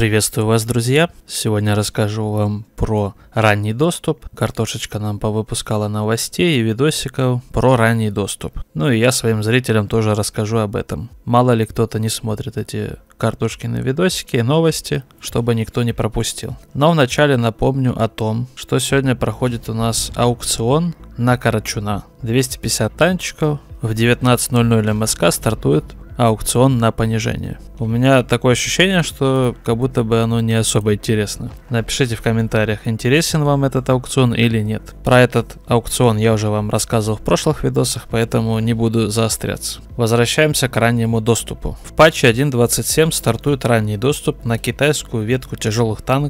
Приветствую вас, друзья! Сегодня расскажу вам про ранний доступ. Картошечка нам повыпускала новостей и видосиков про ранний доступ. Ну и я своим зрителям тоже расскажу об этом. Мало ли кто-то не смотрит эти картошки на видосики и новости, чтобы никто не пропустил. Но вначале напомню о том, что сегодня проходит у нас аукцион на Карачуна. 250 танчиков, в 19.00 МСК стартует аукцион на понижение. У меня такое ощущение, что как будто бы оно не особо интересно. Напишите в комментариях, интересен вам этот аукцион или нет. Про этот аукцион я уже вам рассказывал в прошлых видосах, поэтому не буду заостряться. Возвращаемся к раннему доступу. В патче 1.27 стартует ранний доступ на китайскую ветку тяжелых танков,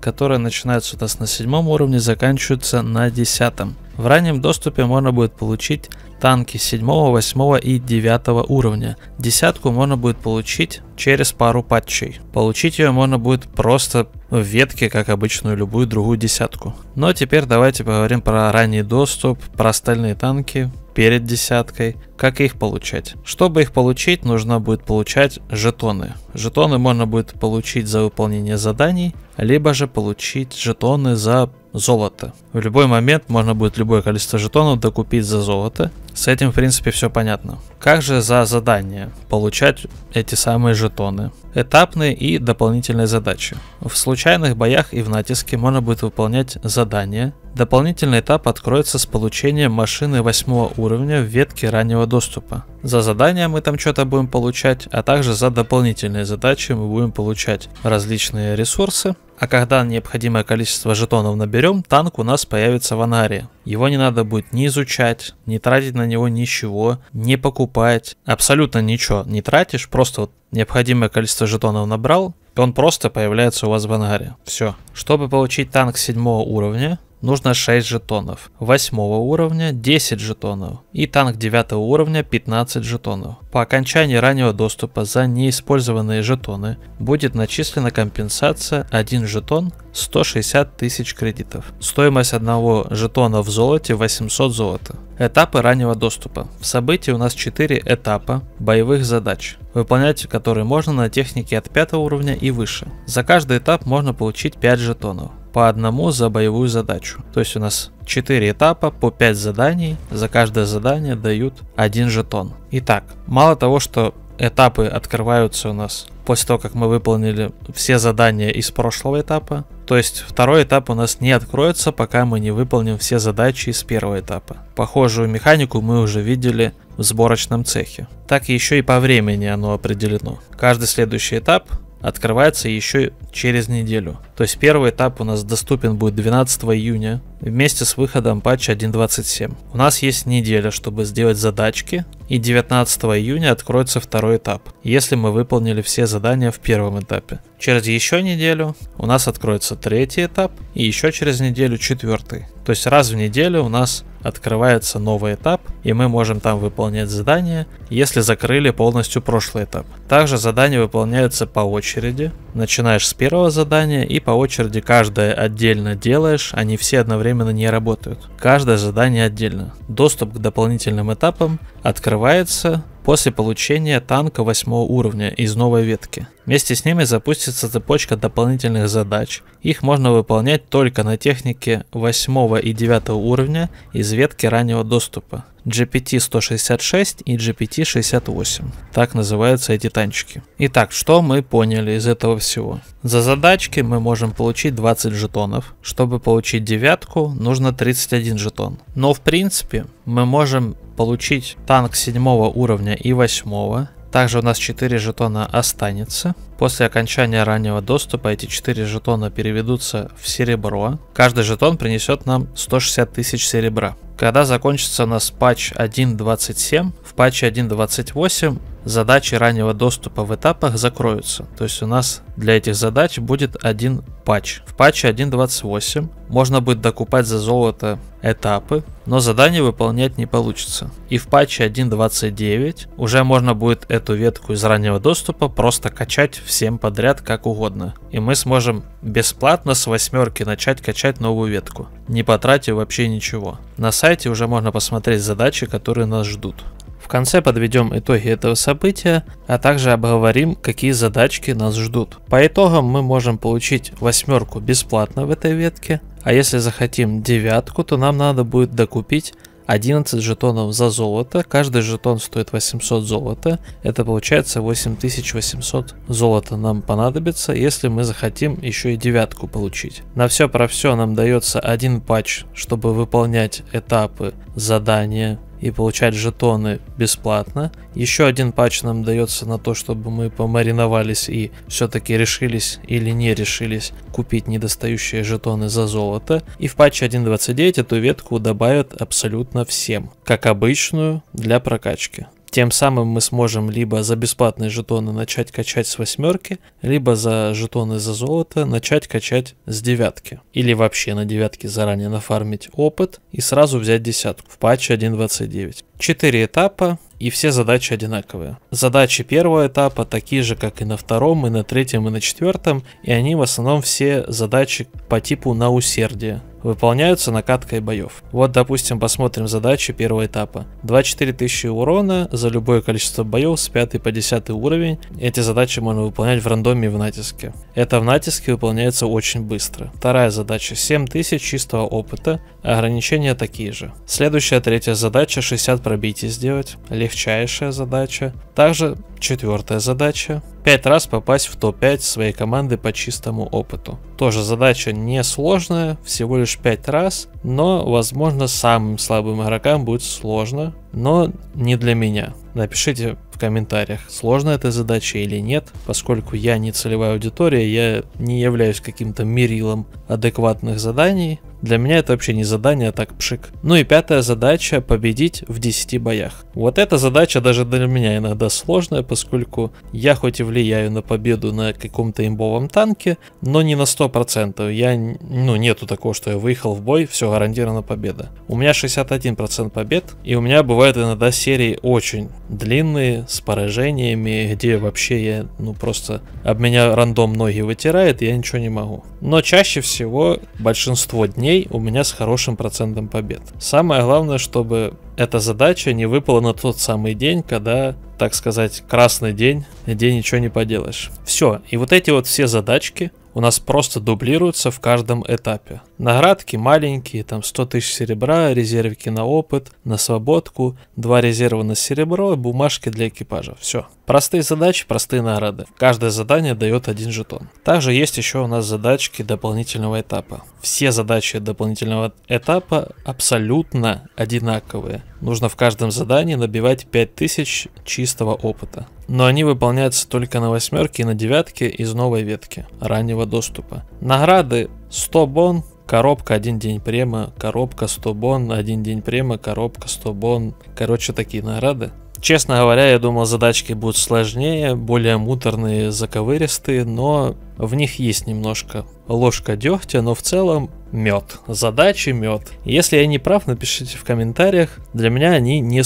которая начинается у нас на седьмом уровне, заканчивается на десятом. В раннем доступе можно будет получить танки 7, 8 и 9 уровня. Десятку можно будет получить через пару патчей. Получить ее можно будет просто в ветке, как обычную любую другую десятку. Но теперь давайте поговорим про ранний доступ, про остальные танки перед десяткой, как их получать? Чтобы их получить, нужно будет получать жетоны. Жетоны можно будет получить за выполнение заданий, либо же получить жетоны за золото. В любой момент можно будет любое количество жетонов докупить за золото. С этим, в принципе, все понятно. Как же за задание получать эти самые жетоны? Этапные и дополнительные задачи. В случайных боях и в натиске можно будет выполнять задания. Дополнительный этап откроется с получением машины 8 уровня в ветке раннего бесплатного доступа. За задания мы там что-то будем получать, а также за дополнительные задачи мы будем получать различные ресурсы. А когда необходимое количество жетонов наберем, танк у нас появится в анаре. Его не надо будет ни изучать, не тратить на него ничего, не покупать. Абсолютно ничего не тратишь, просто вот необходимое количество жетонов набрал, он просто появляется у вас в ангаре. Все. Чтобы получить танк седьмого уровня, нужно 6 жетонов, 8 уровня 10 жетонов и танк 9 уровня 15 жетонов. По окончании раннего доступа за неиспользованные жетоны будет начислена компенсация 1 жетон 160 тысяч кредитов. Стоимость одного жетона в золоте 800 золота. Этапы раннего доступа. В событии у нас 4 этапа боевых задач, выполнять которые можно на технике от 5 уровня и выше. За каждый этап можно получить 5 жетонов, по одному за боевую задачу. То есть у нас 4 этапа по 5 заданий, за каждое задание дают 1 жетон. Итак, мало того, что этапы открываются у нас после того, как мы выполнили все задания из прошлого этапа, то есть второй этап у нас не откроется, пока мы не выполним все задачи из первого этапа. Похожую механику мы уже видели в сборочном цехе. Так еще и по времени оно определено. Каждый следующий этап открывается еще через неделю. То есть первый этап у нас доступен будет 12 июня вместе с выходом патча 1.27. У нас есть неделя, чтобы сделать задачки, и 19 июня откроется второй этап, если мы выполнили все задания в первом этапе. Через еще неделю у нас откроется третий этап, и еще через неделю четвертый. То есть раз в неделю у нас открывается новый этап, и мы можем там выполнять задания, если закрыли полностью прошлый этап. Также задания выполняются по очереди, Начинаешь с первого задания и по очереди каждое отдельно делаешь, они все одновременно не работают. Каждое задание отдельно. Доступ к дополнительным этапам открывается после получения танка 8 уровня из новой ветки. Вместе с ними запустится цепочка дополнительных задач. Их можно выполнять только на технике 8 и 9 уровня из ветки раннего доступа. GPT-166 и GPT-68. Так называются эти танчики. Итак, что мы поняли из этого всего? За задачки мы можем получить 20 жетонов. Чтобы получить девятку, нужно 31 жетон. Но в принципе мы можем получить танк 7 уровня и 8. Также у нас 4 жетона останется. После окончания раннего доступа эти 4 жетона переведутся в серебро. Каждый жетон принесет нам 160 тысяч серебра. Когда закончится у нас патч 1.27, в патче 1.28 задачи раннего доступа в этапах закроются. То есть у нас для этих задач будет один патч. В патче 1.28 можно будет докупать за золото этапы, но задание выполнять не получится. И в патче 1.29 уже можно будет эту ветку из раннего доступа просто качать всем подряд как угодно. И мы сможем бесплатно с восьмерки начать качать новую ветку, не потратив вообще ничего. На сайте уже можно посмотреть задачи, которые нас ждут. В конце подведем итоги этого события, а также обговорим, какие задачки нас ждут. По итогам мы можем получить восьмерку бесплатно в этой ветке, а если захотим девятку, то нам надо будет докупить 11 жетонов за золото, каждый жетон стоит 800 золота, это получается 8800 золота нам понадобится, если мы захотим еще и девятку получить. На все про все нам дается один патч, чтобы выполнять этапы, задания, и получать жетоны бесплатно. Еще один патч нам дается на то, чтобы мы помариновались и все-таки решились или не решились купить недостающие жетоны за золото. И в патче 1.29 эту ветку добавят абсолютно всем, как обычную для прокачки. Тем самым мы сможем либо за бесплатные жетоны начать качать с восьмерки, либо за жетоны за золото начать качать с девятки. Или вообще на девятке заранее нафармить опыт и сразу взять десятку в патче 1.29 четыре этапа, и все задачи одинаковые. Задачи первого этапа такие же, как и на втором, и на третьем, и на четвертом, и они в основном все задачи по типу на усердие. Выполняются накаткой боев. Вот, допустим, посмотрим задачи первого этапа. 24 тысячи урона за любое количество боев с 5 по 10 уровень. Эти задачи можно выполнять в рандоме и в натиске. Это в натиске выполняется очень быстро. Вторая задача 7000 чистого опыта. Ограничения такие же. Следующая третья задача 60 и сделать. Легчайшая задача. Также четвертая задача. Пять раз попасть в топ-5 своей команды по чистому опыту. Тоже задача несложная, всего лишь пять раз, но, возможно, самым слабым игрокам будет сложно, но не для меня. Напишите в комментариях, сложна эта задача или нет, поскольку я не целевая аудитория, я не являюсь каким-то мерилом адекватных заданий, для меня это вообще не задание, а так пшик. Ну и пятая задача — победить в 10 боях. Вот эта задача даже для меня иногда сложная, поскольку я хоть и влияю на победу на каком-то имбовом танке, но не на 100%. Я, ну, нету такого, что я выехал в бой, все, гарантирована победа. У меня 61% побед, и у меня бывают иногда серии очень длинные, с поражениями, где вообще я, ну, просто об меня рандом ноги вытирает, и я ничего не могу. Но чаще всего большинство дней рублей у меня с хорошим процентом побед. Самое главное, чтобы эта задача не выпала на тот самый день, когда, так сказать, красный день, где ничего не поделаешь. Все, и вот эти вот все задачки, у нас просто дублируются в каждом этапе. Наградки маленькие, там 100 тысяч серебра, резервики на опыт, на свободку, два резерва на серебро, бумажки для экипажа. Все. Простые задачи, простые награды. Каждое задание дает один жетон. Также есть еще у нас задачки дополнительного этапа. Все задачи дополнительного этапа абсолютно одинаковые. Нужно в каждом задании набивать 5000 чистого опыта. Но они выполняются только на восьмерке и на девятке из новой ветки раннего доступа. Награды 100 бон, коробка один день према, коробка 100 бон, один день према, коробка 100 бон. Короче, такие награды. Честно говоря, я думал, задачки будут сложнее, более муторные, заковыристые, но в них есть немножко ложка дегтя, но в целом мед. Задачи мед. Если я не прав, напишите в комментариях. Для меня они не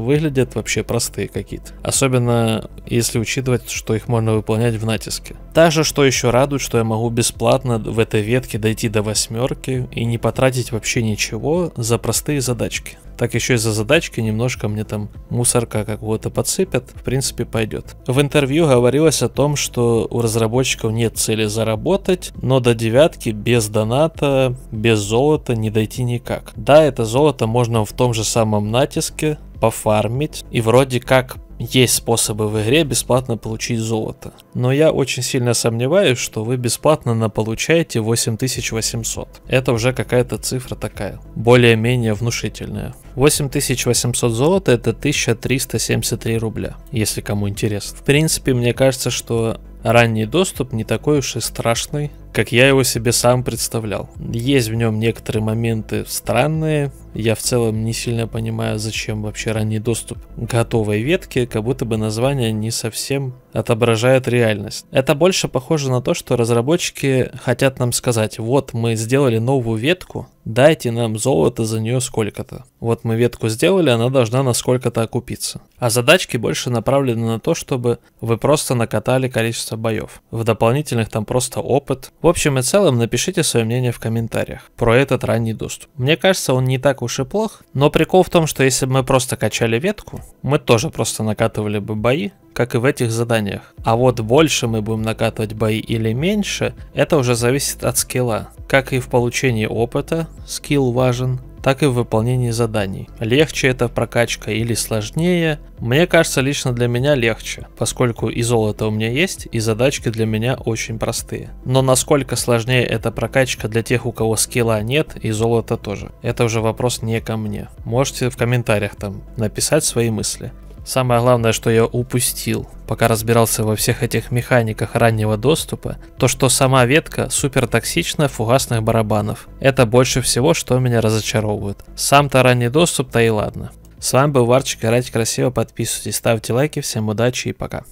выглядят, вообще простые какие-то. Особенно если учитывать, что их можно выполнять в натиске. Также, что еще радует, что я могу бесплатно в этой ветке дойти до восьмерки и не потратить вообще ничего за простые задачки. Так еще и за задачки немножко мне там мусорка какого-то подсыпят, в принципе пойдет. В интервью говорилось о том, что у разработчиков не нет цели заработать, но до девятки без доната, без золота не дойти никак. Да, это золото можно в том же самом натиске пофармить, и вроде как есть способы в игре бесплатно получить золото. Но я очень сильно сомневаюсь, что вы бесплатно наполучаете 8800. Это уже какая-то цифра такая, более-менее внушительная. 8800 золота это 1373 рубля, если кому интересно. В принципе, мне кажется, что Ранний доступ не такой уж и страшный, как я его себе сам представлял. Есть в нем некоторые моменты странные, я в целом не сильно понимаю, зачем вообще ранний доступ готовой ветки, как будто бы название не совсем отображает реальность. Это больше похоже на то, что разработчики хотят нам сказать, вот мы сделали новую ветку, дайте нам золото за нее сколько-то. Вот мы ветку сделали, она должна на сколько-то окупиться. А задачки больше направлены на то, чтобы вы просто накатали количество боев. В дополнительных там просто опыт, в общем и целом, напишите свое мнение в комментариях про этот ранний доступ. Мне кажется, он не так уж и плох, но прикол в том, что если бы мы просто качали ветку, мы тоже просто накатывали бы бои, как и в этих заданиях. А вот больше мы будем накатывать бои или меньше, это уже зависит от скилла. Как и в получении опыта, скилл важен, так и в выполнении заданий. Легче это прокачка или сложнее? Мне кажется, лично для меня легче, поскольку и золото у меня есть, и задачки для меня очень простые. Но насколько сложнее эта прокачка для тех, у кого скилла нет, и золото тоже? Это уже вопрос не ко мне. Можете в комментариях там написать свои мысли. Самое главное, что я упустил, пока разбирался во всех этих механиках раннего доступа, то что сама ветка супер токсична фугасных барабанов. Это больше всего, что меня разочаровывает. Сам-то ранний доступ-то и ладно. С вами был Варчик, играйте красиво, подписывайтесь, ставьте лайки, всем удачи и пока.